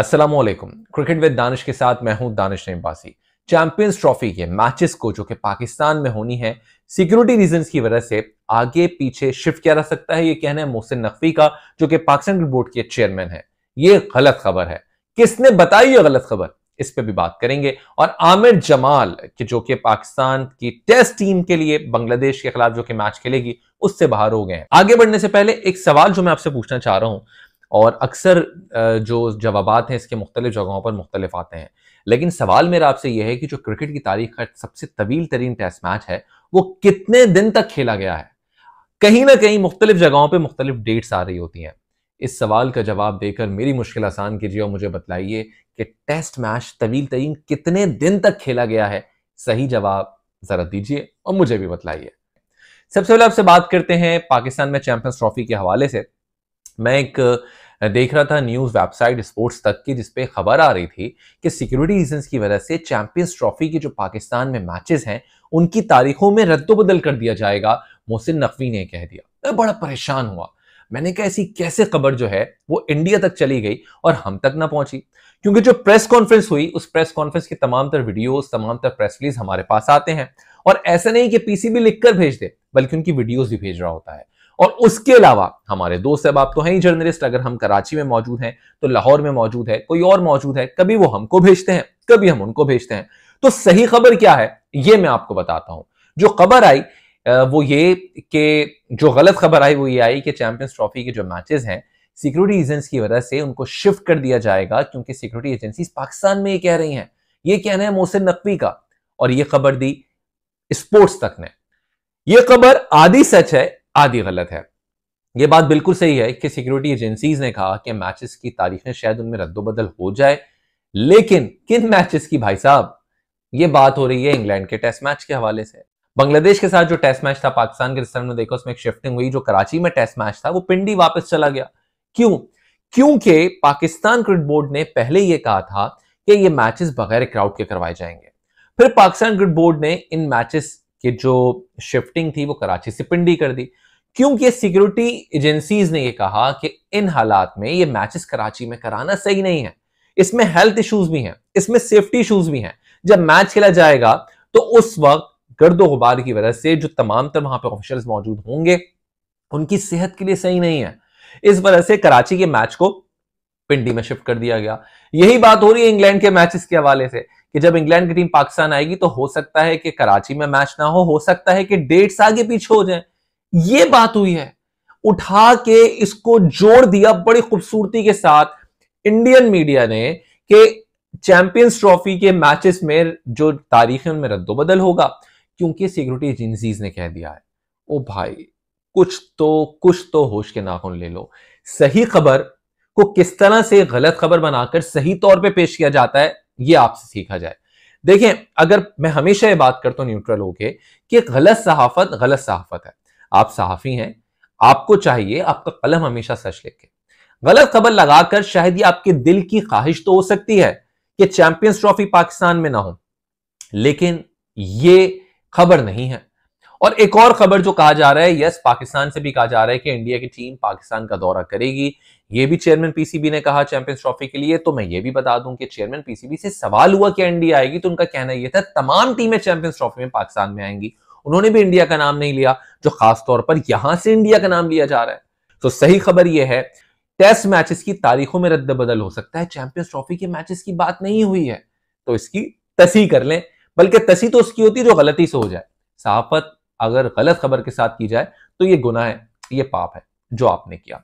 Aslam cricket with Danish के साथ मैं हूं दानिश नेम्बासी चैंपियंस ट्रॉफी के मैचेस को जो कि पाकिस्तान में होनी है सिक्योरिटी रीजंस की वजह से आगे पीछे शिफ्ट किया जा सकता है ये कहना है मोहसिन नकवी का जो कि पाकिस्तान क्रिकेट बोर्ड के चेयरमैन है ये गलत खबर है किसने बताई ये गलत खबर इस पर भी बात करेंगे और आमिर जमाल के जो कि पाकिस्तान की टेस्ट टीम के लिए बांग्लादेश के खिलाफ जो कि मैच खेलेगी उससे बाहर हो गए आगे बढ़ने से पहले एक सवाल जो मैं आपसे पूछना चाह रहा हूं और अक्सर जो जवाब हैं इसके मुख्तलिफ जगहों पर मुख्तलिफ आते हैं लेकिन सवाल मेरा आपसे यह है कि जो क्रिकेट की तारीख का सबसे तवील तरीन टेस्ट मैच है वो कितने दिन तक खेला गया है कहीं ना कहीं मुख्तलिफ जगहों पर मुख्तलिफ डेट्स आ रही होती हैं इस सवाल का जवाब देकर मेरी मुश्किल आसान कीजिए और मुझे बतलाइए कि टेस्ट मैच तवील तरीन कितने दिन तक खेला गया है सही जवाब जरा दीजिए और मुझे भी बतलाइए सबसे पहले आपसे बात करते हैं पाकिस्तान में चैंपियंस ट्रॉफी के हवाले से मैं एक देख रहा था न्यूज़ वेबसाइट स्पोर्ट्स तक की जिसपे खबर आ रही थी कि सिक्योरिटी रीजन की वजह से चैंपियंस ट्रॉफी के जो पाकिस्तान में मैचेस हैं उनकी तारीखों में रद्दोबदल कर दिया जाएगा मोहसिन नकवी ने कह दिया मैं बड़ा परेशान हुआ मैंने कहा ऐसी कैसे खबर जो है वो इंडिया तक चली गई और हम तक ना पहुंची क्योंकि जो प्रेस कॉन्फ्रेंस हुई उस प्रेस कॉन्फ्रेंस के तमाम तर वीडियोस तमाम तर प्रेस रिलीज हमारे पास आते हैं और ऐसा नहीं कि पीसीबी लिखकर भेज दे बल्कि उनकी वीडियोस भी भेज रहा होता है और उसके अलावा हमारे दोस्त अब आप तो हैं ही जर्नलिस्ट अगर हम कराची में मौजूद हैं तो लाहौर में मौजूद है कोई और मौजूद है कभी वो हमको भेजते हैं कभी हम उनको भेजते हैं तो सही खबर क्या है ये मैं आपको बताता हूं जो खबर आई वो ये कि जो गलत खबर आई वो ये आई कि चैंपियंस ट्रॉफी के जो मैचेस हैं सिक्योरिटी एजेंसी की वजह से उनको शिफ्ट कर दिया जाएगा क्योंकि सिक्योरिटी एजेंसी पाकिस्तान में ये कह रही हैं ये कहना है मोहसिन नकवी का और ये खबर दी स्पोर्ट्स तक ने यह खबर आधी सच है आदि गलत है ये बात बिल्कुल सही है कि सिक्योरिटी एजेंसीज ने कहा कि मैचेस की तारीखें शायद उनमें रद्दोबदल हो जाए लेकिन किन मैचेस की भाई साहब ये बात हो रही है इंग्लैंड के टेस्ट मैच के हवाले से बांग्लादेश के साथ जो टेस्ट मैच था पाकिस्तान के रिजल्ट में देखो उसमें एक शिफ्टिंग हुई जो कराची में टेस्ट मैच था वो पिंडी वापस चला गया क्यों क्योंकि पाकिस्तान क्रिकेट बोर्ड ने पहले ये कहा था कि ये मैचेस बगैर क्राउड के करवाए जाएंगे फिर पाकिस्तान क्रिकेट बोर्ड ने इन मैचेस की जो शिफ्टिंग थी वो कराची से पिंडी कर दी क्योंकि सिक्योरिटी एजेंसीज ने यह कहा कि इन हालात में ये मैचेस कराची में कराना सही नहीं है इसमें हेल्थ इश्यूज भी हैं इसमें सेफ्टी इश्यूज भी हैं जब मैच खेला जाएगा तो उस वक्त गर्दो गुबार की वजह से जो तमाम तर वहां पर ऑफिशियल्स मौजूद होंगे उनकी सेहत के लिए सही नहीं है इस वजह से कराची के मैच को पिंडी में शिफ्ट कर दिया गया यही बात हो रही है इंग्लैंड के मैचेस के हवाले से कि जब इंग्लैंड की टीम पाकिस्तान आएगी तो हो सकता है कि कराची में मैच ना हो हो सकता है कि डेट्स आगे पीछे हो जाए ये बात हुई है उठा के इसको जोड़ दिया बड़ी खूबसूरती के साथ इंडियन मीडिया ने कि चैंपियंस ट्रॉफी के मैचेस में जो तारीख है उनमें रद्दोबदल होगा क्योंकि सिक्योरिटी एजेंसीज ने कह दिया है ओ भाई कुछ तो कुछ तो होश के नाखून ले लो सही खबर को किस तरह से गलत खबर बनाकर सही तौर पे पेश किया जाता है ये आपसे सीखा जाए देखें अगर मैं हमेशा ये बात करता हूं न्यूट्रल होके कि गलत सहाफत गलत सहाफत है आप सहाफ़ी हैं आपको चाहिए आपका कलम हमेशा सच लिखे गलत खबर लगाकर शायद ये आपके दिल की ख्वाहिश तो हो सकती है कि चैंपियंस ट्रॉफी पाकिस्तान में ना हो लेकिन ये खबर नहीं है और एक और खबर जो कहा जा रहा है यस पाकिस्तान से भी कहा जा रहा है कि इंडिया की टीम पाकिस्तान का दौरा करेगी ये भी चेयरमैन पीसीबी ने कहा चैंपियंस ट्रॉफी के लिए तो मैं ये भी बता दूं कि चेयरमैन पीसीबी से सवाल हुआ कि इंडिया आएगी तो उनका कहना यह था तमाम टीमें चैंपियंस ट्रॉफी में पाकिस्तान में आएंगी उन्होंने भी इंडिया का नाम नहीं लिया जो खासतौर पर यहां से इंडिया का नाम लिया जा रहा है तो सही खबर यह है टेस्ट मैचेस की तारीखों में रद्द बदल हो सकता है चैंपियंस ट्रॉफी के मैचेस की बात नहीं हुई है तो इसकी तसी कर लें बल्कि तसी तो उसकी होती जो गलती से हो जाए साफत अगर गलत खबर के साथ की जाए तो ये गुना है ये पाप है जो आपने किया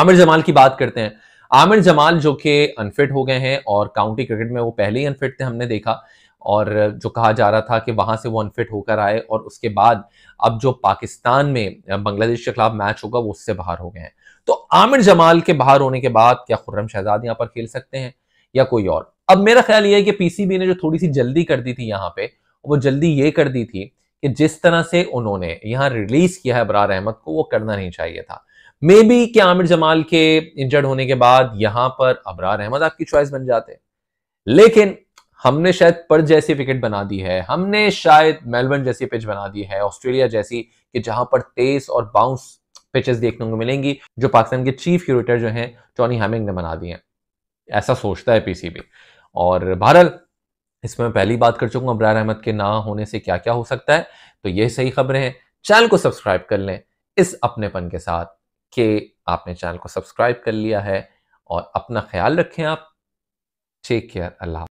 आमिर जमाल की बात करते हैं आमिर जमाल जो कि अनफिट हो गए हैं और काउंटी क्रिकेट में वो पहले ही अनफिट थे हमने देखा और जो कहा जा रहा था कि वहाँ से वो अनफिट होकर आए और उसके बाद अब जो पाकिस्तान में बांग्लादेश के खिलाफ मैच होगा वो उससे बाहर हो गए हैं तो आमिर जमाल के बाहर होने के बाद क्या खुर्रम शहजाद यहाँ पर खेल सकते हैं या कोई और अब मेरा ख्याल ये है कि पीसीबी ने जो थोड़ी सी जल्दी कर दी थी यहाँ पे वो जल्दी ये कर दी थी कि जिस तरह से उन्होंने यहाँ रिलीज किया है अबरार अहमद को वो करना नहीं चाहिए था मे बी कि आमिर जमाल के इंजर्ड होने के बाद यहां पर अबरार अहमद आपकी चॉइस बन जाते लेकिन हमने शायद पर्थ जैसी विकेट बना दी है हमने शायद मेलबर्न जैसी पिच बना दी है ऑस्ट्रेलिया जैसी कि जहां पर तेज और बाउंस पिचेस देखने को मिलेंगी जो पाकिस्तान के चीफ क्यूरेटर जो हैं टॉनी हैमिंग ने बना दी हैं ऐसा सोचता है पीसीबी और भारत इसमें मैं पहली बात कर चुका हूँ अब्रार अहमद के ना होने से क्या क्या हो सकता है तो ये सही खबरें हैं चैनल को सब्सक्राइब कर लें इस अपनेपन के साथ कि आपने चैनल को सब्सक्राइब कर लिया है और अपना ख्याल रखें आप टेक केयर अल्लाह